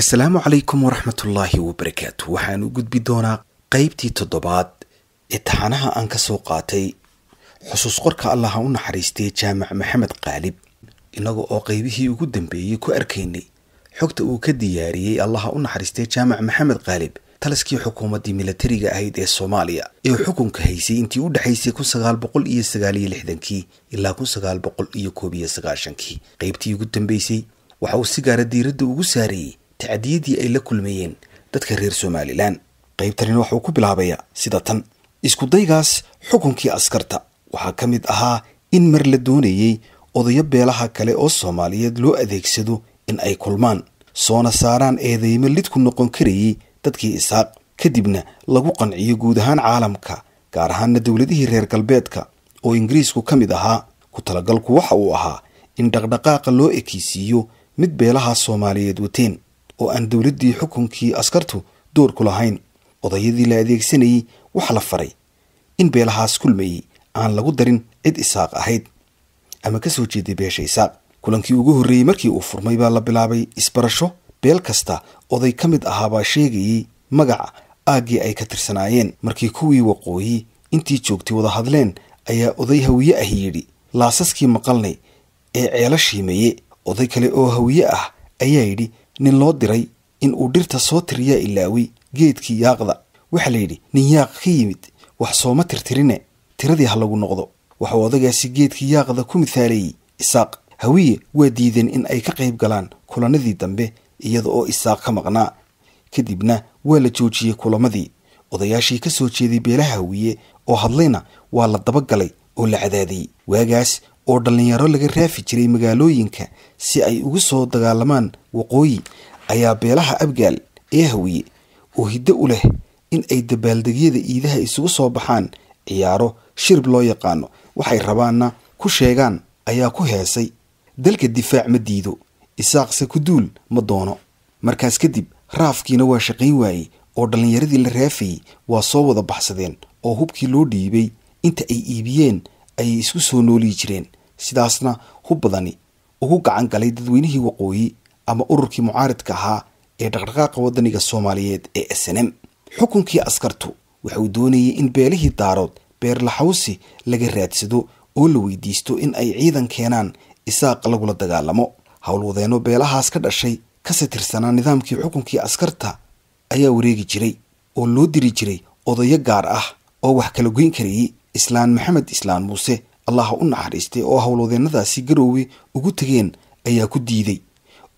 asalaamu calaykum waraxmatullaahi wabarakaatu waxaan u gudbi doonaa qaybtii toddobaad imtixaanaha aan ka soo qaatay xusuus qorka allaha u naxariistay jaamac maxamed qaalib innaga oo qaybihii ugu dambeeyey ku arkaynay xogta uu ka diyaariyey allaha u naxariistay jaamac maxamed qaalib taliskii xukuumaddii milatariga ahayd ee soomaaliya ee xukunka haysay intii u dhexaysay kun sagaal boqol iyo sagaaliyo lixdankii ilaa kun sagaal boqol iyo koob iyo sagaashankii qeybtii ugu dambeysay waxa uu sigaara diiradda ugu saarayey tacdiyadii ay la kulmayeen dadka reer somalilan qaybtanina waxuu ku bilaabayaa sida tan iskudaygaas xukunkii askarta waxaa ka mid ahaa in mar la doonayey odayo beelaha kale oo soomaaliyeed loo adeegsado in ay kulmaan soona saaraan eedeymo lidku noqon karayey dadkii isaaq kadibna lagu qanciyo guud ahaan caalamka gaar ahaana dowladihii reer galbeedka oo ingiriisku ka mid ahaa ku talagalku waxa uu ahaa in dhaqdhaqaaqa loo ekeysiiyo mid beelaha soomaaliyeed wateen oo aan dowladdii xukunkii askartu door ku lahayn odayadii la adeegsanayay waxaa la faray in beelahaas kulmayey aan lagu darin cid isaaq ahayd ama ka soo jeeday beesha isaaq kulankii ugu horreeyey markii uu furmay baa la bilaabay isbarasho beel kasta oday ka mid ahaabaa sheegayey magaca aaggii ay ka tirsanaayeen markii kuwii waqooyi intii joogtay wada hadleen ayaa oday hawiye ah yidhi laasaskii maqalnay ee ceelashii meye oday kale oo hawiye ah ayaa yidhi nin loo diray in uu dhirta soo tiriyaa ilaaway geedkii yaaqda waxaa la yidhi nin yaaq ka yimid wax sooma tirtirine tiradii ha lagu noqdo waxuu odagaasi geedkii yaaqda ku mithaaleeyey isaaq hawiye waa diideen in ay ka qayb galaan kulannadii dambe iyada oo isaaq ka maqnaa kadibna waa la joojiyey kulamadii odayaashii ka soo jeeday beelaha hawiye oo hadlayna waa la dabagalay oo la cadaadiyey waagaas oo dhallinyaro laga raafi jiray magaalooyinka si ay ugu soo dagaalamaan waqooyi ayaa beelaha abgaal ee hawiye oo hiddo u leh in ay dabaaldegyada iidaha isugu soo baxaan ciyaaro shirb loo yaqaano waxay rabaanna ku sheegaan ayaa ku heesay dalka difaac ma diido isaaqse ku duul ma doono markaas kadib raafkiina waa shaqayn waayey oo dhallinyaradii la raafayey waa soo wada baxsadeen oo hubkii loo dhiibay inta ay iibiyeen ayay isku soo noolii jireen sidaasna hub badani ugu gacan galay dadweynihii waqooyi ama ururkii mucaaridka ahaa ee dhaqdhaqaaqa wadaniga soomaaliyeed ee s n m xukunkii askartu waxa uu doonayay in beelihii daarood xawsi laga raadsado oo la weydiisto in ay ciidan keenaan isaaq lagula dagaalamo howlwadeenno beelahaas ka dhashay kasi tirsanaa nidaamkii xukunkii askarta ayaa wareegi jiray oo loo diri jiray odayo gaar ah oo wax kala goyn karayay islaan maxamed islaan muuse allaha u naxariistay oo howlwadeennadaasi garoowe ugu tegeen ayaa ku diiday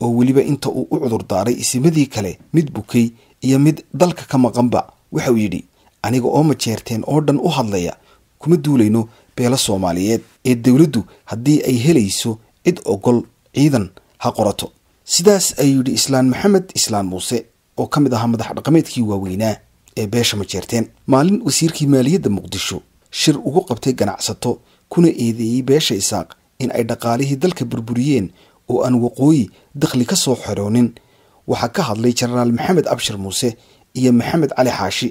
oo weliba inta uu u cudur daaray isimadii kale mid bukay iyo mid dalka ka maqanba waxauu yidhi aniga oo majeerteen oo dhan u hadlaya kuma duulayno beelo soomaaliyeed ee dowladdu haddii ay helayso cid ogol ciidan ha qorato sidaas ayuu yidhi islaan maxamed islaan muuse oo ka mid ahaa madax dhaqameedkii waaweynaa ee beesha majeerteen maalin wasiirkii maaliyadda muqdisho shir ugu qabtay ganacsato kuna eedeeyey beesha isaaq in ay dhaqaalihii dalka burburiyeen oo aan waqooyi dakhli ka soo xiroonin waxaa ka hadlay jenaraal maxamed abshir muuse iyo maxamed cali xaashi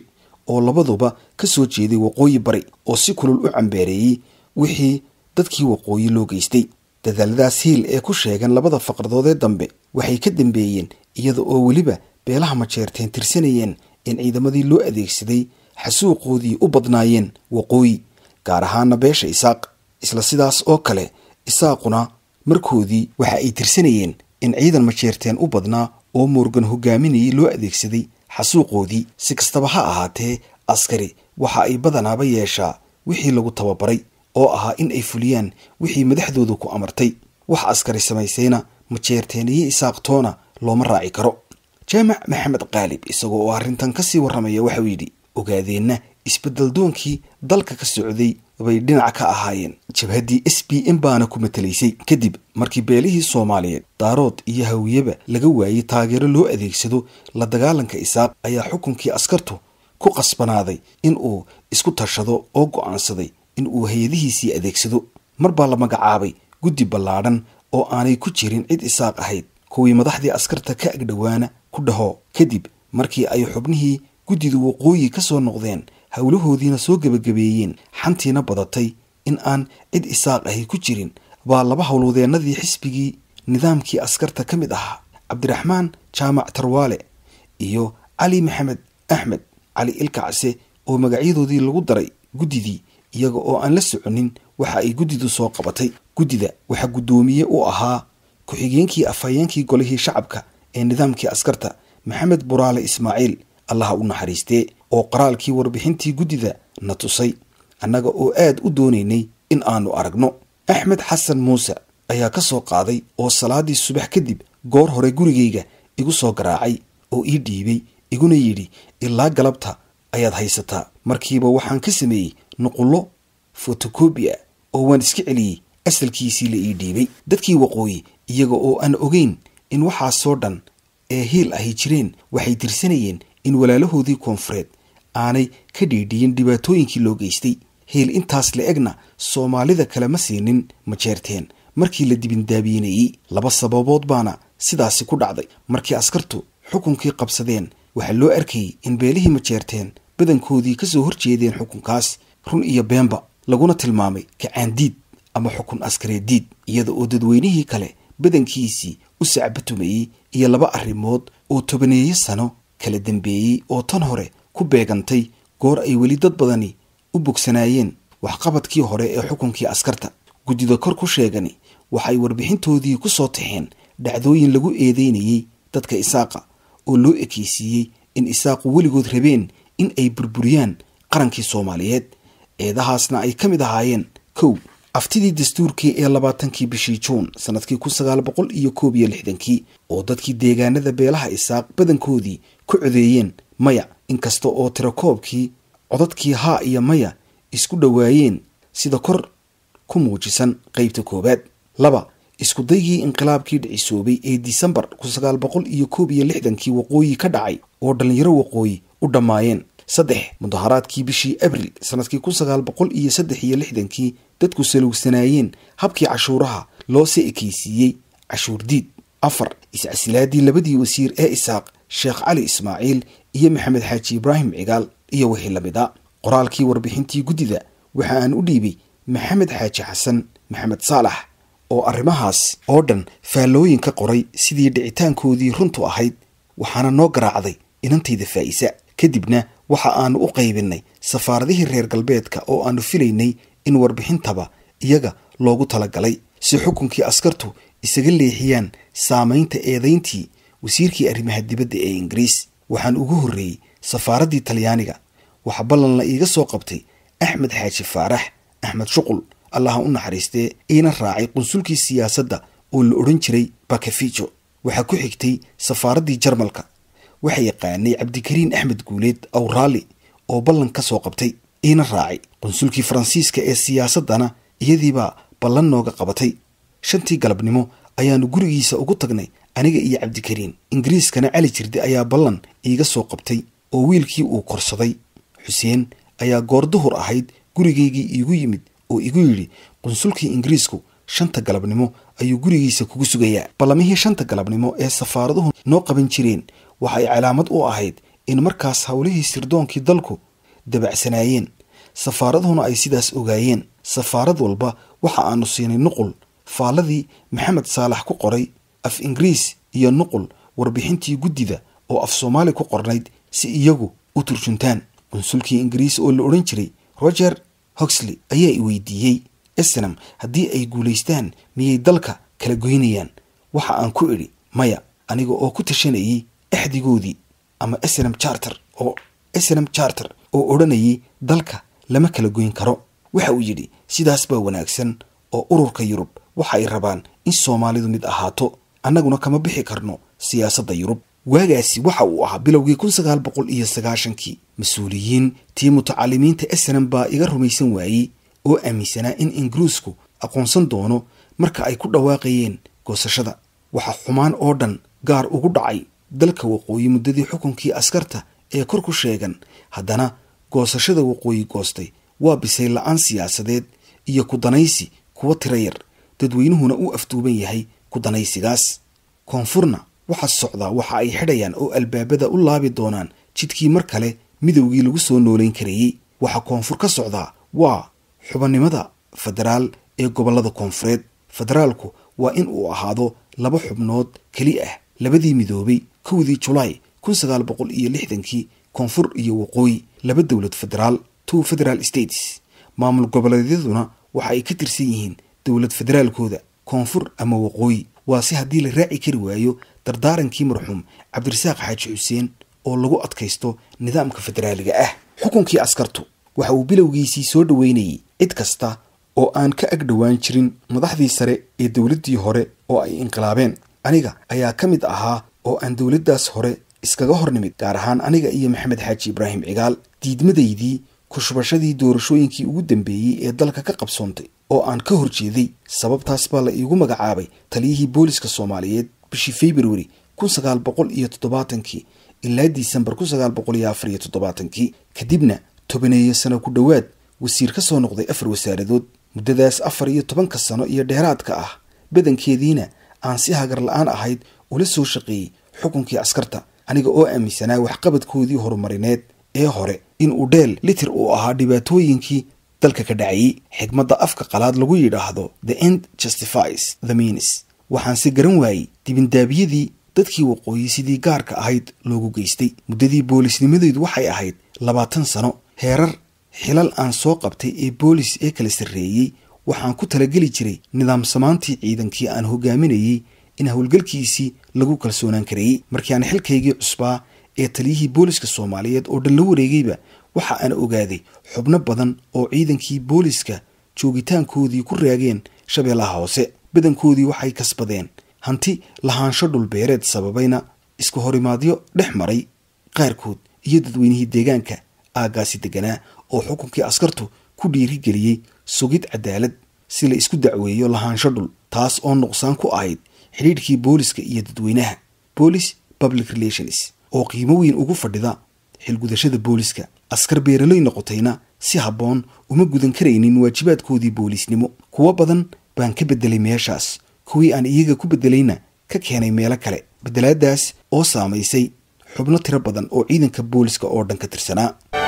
oo labaduba ka soo jeeday waqooyi bari oo si kulul u cambeereeyey wixii dadkii waqooyi loo geystay dadaaladaas hiil ee ku sheegan labada faqradood ee dambe waxay ka dambeeyeen iyada oo weliba beelaha majeerteen tirsanayeen in ciidamadii loo adeegsaday xasuuqoodii u badnaayeen waqooyi gaar ahaana beesha isaaq isla sidaas oo kale isaaquna markoodii waxa ay tirsanayeen in ciidan majeerteen u badnaa oo morgan hogaaminayay loo adeegsaday xasuuqoodii si kastaba ha ahaatee askari waxa ay badanaaba yeeshaa wixii lagu tababaray oo ahaa in ay fuliyaan wixii madaxdoodu ku amartay wax askari samaysayna majeerteen iyo isaaq looma raaci karo jaamac maxamed qaalib isagoo oo arrintan kasii warramaya waxauu yidhi ogaadeenna isbedeldoonkii dalka ka socday bay dhinac ka ahaayeen jabhaddii s b n baana ku matelaysay kadib markii beelihii soomaaliyeed daarood iyo hawiyaba laga waayey taageero loo adeegsado la dagaalanka isaab ayaa xukunkii askartu ku qasbanaaday in uu isku tashado oo go'aansaday aansaday in uu hay-adihiisii adeegsado mar baa la magacaabay guddi ballaadhan oo aanay ku jirin cid isaaq ahayd kuwii madaxdii askarta ka agdhowaana ku dhaho kadib markii ay xubnihii guddida waqooyi ka soo noqdeen howlahoodiina soo gebagabeeyeen xantiina badatay in aan cid isaaq ahi ku jirin baa laba howlwadeennadii xisbigii nidaamkii askarta ka mid ahaa cabdiraxmaan jaamac tarwaale iyo cali maxamed axmed cali ilkacse oo magacyadoodii lagu daray guddidii iyaga oo aan la soconin waxa ay guddidu soo qabatay guddida waxaa guddoomiye u ahaa ku-xigeenkii afhayeenkii golihii shacabka ee nidaamkii askarta maxamed buraale ismaaciil allaha u naxariistee oo qoraalkii warbixintii guddida na tusay annaga oo aad u doonaynay in aannu aragno axmed xasan muuse ayaa ka soo qaaday oo salaaddii subax kadib goor hore gurigayga igu soo garaacay oo ii dhiibay iguna yidhi ilaa galabta ayaad haysataa markiiba waxaan ka sameeyey nuqullo fotokobia oo waan iska celiyey asalkiisii la ii dhiibay dadkii waqooyi iyaga oo aan ogeyn in waxaasoo dhan ee hiil ahi jireen waxay tirsanayeen in walaalahoodii koonfureed aanay ka dhiidhiyin dhibaatooyinkii loo geystay heel intaas la egna soomaalida kalema siinin ma jeerteen markii la dibindaabinayey laba sababood baana sidaasi ku dhacday markii askartu xukunkii qabsadeen waxaa loo arkayey in beelihii ma jeerteen badankoodii ka soo horjeedeen xukunkaas run iyo beenba laguna tilmaamay kacaandiid ama xukun askareediid iyada oo dadweynihii kale badankiisii u sacbatumayey iyo laba arrimood oo tobaneeye sano kala dambeeyey oo tan hore ku beegantay goor ay weli dad badani u bogsanaayeen waxqabadkii hore ee xukunkii askarta guddida kor ku sheegani waxay warbixintoodii ku soo taxeen dhacdooyin lagu eedeynayey dadka isaaqa oo loo ekeysiiyey in isaaqu weligood rabeen in ay burburiyaan qarankii soomaaliyeed eedahaasna ay ka mid ahaayeen kow aftidii dastuurkii ee labaatankii bishii juun sanadkii kun sagaal boqol iyo koob iyo lixdankii oo dadkii deegaanada beelaha isaaq badankoodii ku codeeyeen maya inkasta oo tirakoobkii codadkii haa iyo maya isku dhowaayeen sida kor ku muujisan qaybta koowaad laba iskudaygii inqilaabkii dhicisoobay ee disembar kunsagaal boqol iyo koob iyo lixdankii waqooyi ka dhacay oo dhallinyaro waqooyi u dhammaayeen saddex mudaharaadkii bishii abril sanadkii kun boqol iyo saddex iyo lixdankii dadku saluugsanaayeen habkii cashuuraha loose ekeysiiyey cashuur diid afar iscasilaadii labadii wasiir ee isaaq sheekh cali ismaaciil iyo maxamed xaaji ibraahim cigaal iyo wixii mid a qoraalkii warbixintii guddida waxa aan u dhiibay maxamed xaaji xasan maxamed saalax oo arrimahaas oo dhan faallooyin ka qoray sidii dhicitaankoodii runtu ahayd waxaana noo garaacday inantayda faa'isa kadibna waxa aanu u qaybinay safaaradihii reer galbeedka oo aanu filaynay in warbixintaba iyaga loogu talagalay si xukunkii askartu isaga leexiyaan saamaynta eedayntii wasiirkii arrimaha dibadda ee ingiriis waxaan ugu horreeyey safaaraddii talyaaniga waxa ballanla iiga soo qabtay axmed xaaji faarax axmed shuqul allaha u naxariistee iina raacay qunsulkii siyaasadda oo la odhan jiray bakafijo waxaa ku xigtay safaaraddii jarmalka waxa yaqaanay cabdikariin axmed guuleed awraali oo ballan ka soo qabtay iina raacay qunsulkii faransiiska ee siyaasaddana iyadiibaa ballan nooga qabatay shantii galabnimo ayaanu gurigiisa ugu tagnay aniga iyo cabdikariin ingiriiskana cali jirde ayaa ballan iiga soo qabtay oo wiilkii uu korsaday xuseen ayaa goor duhur ahayd gurigaygii iigu yimid oo igu yidhi qunsulkii ingiriisku shanta galabnimo ayuu gurigiisa kugu sugayaa ballamihii shanta galabnimo ee safaaraduhu noo qaban jireen waxay calaamad u ahayd in markaas howlihii sirdoonkii dalku dabacsanaayeen safaaraduhuna ay sidaas ogaayeen safaarad walba waxa aanu siinay nuqul faalladii maxamed saalax ku qoray af ingiriis iyo nuqul warbixintii guddida oo af soomaali ku qornayd si iyagu u turjuntaan qunsulkii ingiriis oo la odhan jiray roger hoxley ayaa i weydiiyey snam haddii ay guulaystaan miyay dalka kala goynayaan waxa aan ku idhi maya aniga oo ku tashanayay axdigoodii ama snam charter oo snam charter oo odhanayay dalka lama kala goyn karo waxa uu yidhi sidaas baa wanaagsan oo ururka yurub waxa ay rabaan in soomaalidu mid ahaato annaguna kama bixi karno siyaasadda yurub waagaasi waxa uu ahaa bilowgii kun sagaal boqol iyo sagaashankii mas-uuliyiin tii mutacalimiinta esnan baa iga rumaysan waayey oo aaminsanaa in ingiriisku aqoonsan doono marka ay ku dhawaaqayeen goosashada waxa xumaan oo dhan gaar ugu dhacay dalka waqooyi muddadii xukunkii askarta ee kor ku sheegan haddana goosashada waqooyi goostay waa bisay la aan siyaasadeed iyo ku danaysi kuwa tira yar dadweynuhuna u afduuban yahay ku danaysigaas koonfurna waxa socdaa waxa ay xidhayaan oo albaabada u laabi doonaan jidkii mar kale midowgii lagu soo noolayn karayey waxa koonfur ka socdaa waa xubannimada federaal ee gobollada koonfureed federaalku waa in uu ahaado laba xubnood keli ah labadii midoobay kowdii julaay kun sagaal boqol iyo lixdankii koonfur iyo waqooyi laba dowlad federaal two federal states maamul goboleedyaduna waxa ay ka tirsan yihiin dowlad federaalkooda koonfur ama waqooyi waa si haddii la raaci kari waayo dardaarankii marxuum cabdirasaaq xaaji xuseen oo lagu adkaysto nidaamka federaaliga ah xukunkii askartu waxa uu bilowgiisii soo dhaweynayay cid kasta oo aan ka ag dhowaan jirin madaxdii sare ee dowladdii hore oo ay inqilaabeen aniga ayaa ka mid ahaa oo aan dowladdaas hore iskaga hor nimid gaar ahaan aniga iyo maxamed xaaji ibraahim cigaal diidmadaydii kushubashadii doorashooyinkii ugu dambeeyey ee dalka ka qabsoontay oo aan ka horjeeday sababtaas baa la iigu magacaabay taliyihii booliska soomaaliyeed bishii februari kun ilaa disembar kadibna tobaneeyo sano ku dhowaad wasiir ka soo noqday afar wasaaradood muddadaas afar iyo tobanka sano iyo dheeraadka ah badankeediina aan si hagar la-aan ahayd ula soo shaqeeyey xukunkii askarta aniga oo aaminsanaa waxqabadkoodii horumarineed ee hore in uu dheel litir uu ahaa dhibaatooyinkii dalka ka dhacayay xigmadda afka qalaad lagu yidhaahdo the end justifies the means waxaan se garan waayey dibindaabiyadii dadkii waqooyi sidii gaarka ahayd loogu geystay muddadii boolisnimadeydu waxay ahayd labaatan sano heerar xilal aan soo qabtay ee boolis ee kala sarreeyey waxaan ku talageli jiray nidaamsamaantii ciidankii aan hogaaminayey in howlgalkiisii lagu kalsoonaan karayey markii aan xilkaygii cusbaa ee taliyihii booliska soomaaliyeed oo dhan la wareegayba waxa aan ogaaday xubno badan oo ciidankii booliska joogitaankoodii ku raageen shabeellaha hoose badankoodii waxay kasbadeen hanti lahaansho dhulbeereed sababayna isku horimaadyo dhex maray qaarkood iyo dadweynihii deegaanka aagaasi deganaa oo xukunkii askartu ku dhiiri geliyey sugid cadaalad si la isku dacweeyo lahaansho dhul taas oo nuqsaan ku ahayd xidhiidhkii booliska iyo dadweynaha boolis public relations oo qiimo weyn ugu fadhida xilgudashada booliska askar beeraley noqotayna si habboon uma gudan karaynin waajibaadkoodii boolisnimo kuwo badan baan ka bedelay meeshaas kuwii aan iyaga ku beddelayna ka keenay meelo kale bedelaadaas oo saamaysay xubno tiro badan oo ciidanka booliska oo dhan ka tirsanaa